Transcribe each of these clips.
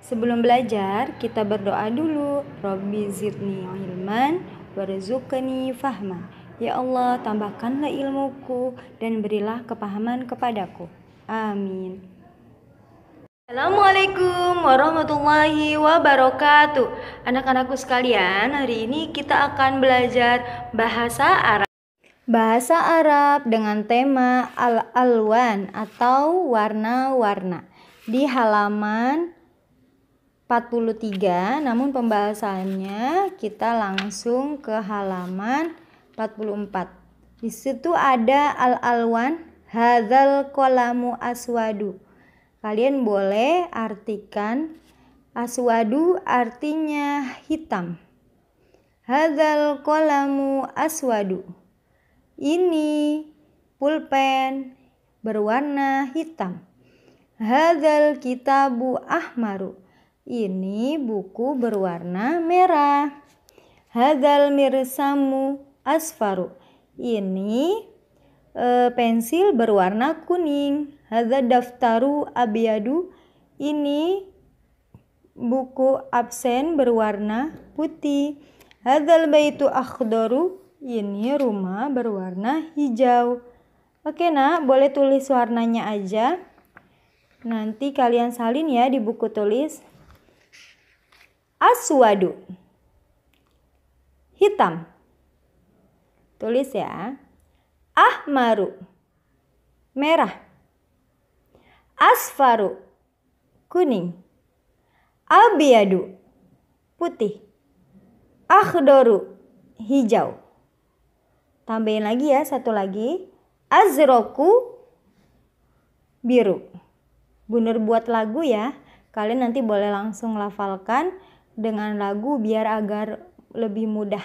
Sebelum belajar, kita berdoa dulu. Robbi zidni ilman warzuqni fahma. Ya Allah, tambahkanlah ilmuku dan berilah kepahaman kepadaku. Amin. Assalamualaikum warahmatullahi wabarakatuh. Anak-anakku sekalian, hari ini kita akan belajar bahasa Arab. Bahasa Arab dengan tema al-alwan atau warna-warna di halaman 43. Namun pembahasannya kita langsung ke halaman 44. Di situ ada al-alwan hazal kolamu aswadu Kalian boleh artikan aswadu artinya hitam. Hadal kolamu aswadu. Ini pulpen berwarna hitam. Hadal kitabu ahmaru. Ini buku berwarna merah. Hadal mirsamu asfaru. Ini e, pensil berwarna kuning. Hadza daftaru abiyadu. Ini buku absen berwarna putih. Hadzal baitu akhdaru. Ini rumah berwarna hijau. Oke, Nak, boleh tulis warnanya aja. Nanti kalian salin ya di buku tulis. Aswadu. Hitam. Tulis ya. Ahmaru merah. Asfaru kuning. Abiyadu putih. Akhdoru hijau. Tambahin lagi ya satu lagi. Azroku biru. Bunur buat lagu ya. Kalian nanti boleh langsung lafalkan dengan lagu biar agar lebih mudah.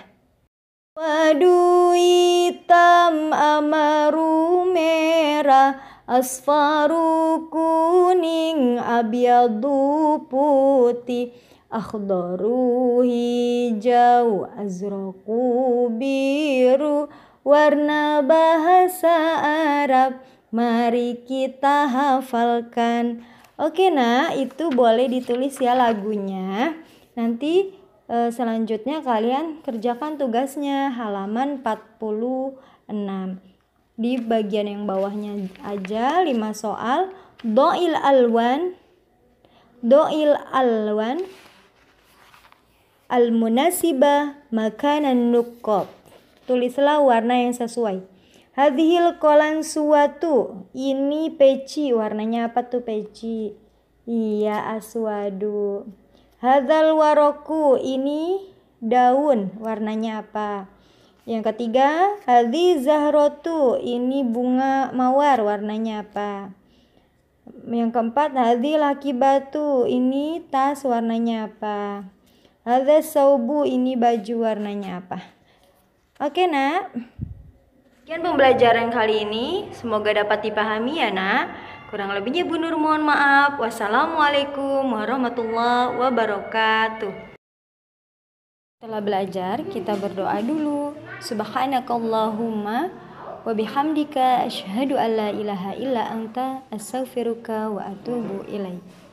Padu hitam amaru merah Asfaru kuning abiyadu putih Akhdaru hijau azraku biru Warna bahasa Arab mari kita hafalkan Oke nak itu boleh ditulis ya lagunya Nanti Eh, selanjutnya kalian kerjakan tugasnya halaman 46. Di bagian yang bawahnya aja 5 soal doil alwan doil alwan al munasibah makanan nukob tulislah warna yang sesuai hadhil kolan suatu ini peci warnanya apa tuh peci iya aswadu Hadal waroku ini daun warnanya apa? Yang ketiga, hadi zahrotu ini bunga mawar warnanya apa? Yang keempat, hadi laki batu ini tas warnanya apa? Hadi saubu ini baju warnanya apa? Oke nak. Sekian pembelajaran kali ini, semoga dapat dipahami ya nak. Kurang lebihnya Bu Nur mohon maaf. Wassalamualaikum warahmatullahi wabarakatuh. Setelah belajar, kita berdoa dulu. Subhanakallahumma wa bihamdika asyhadu alla ilaha illa anta astaghfiruka wa atubu ilaik.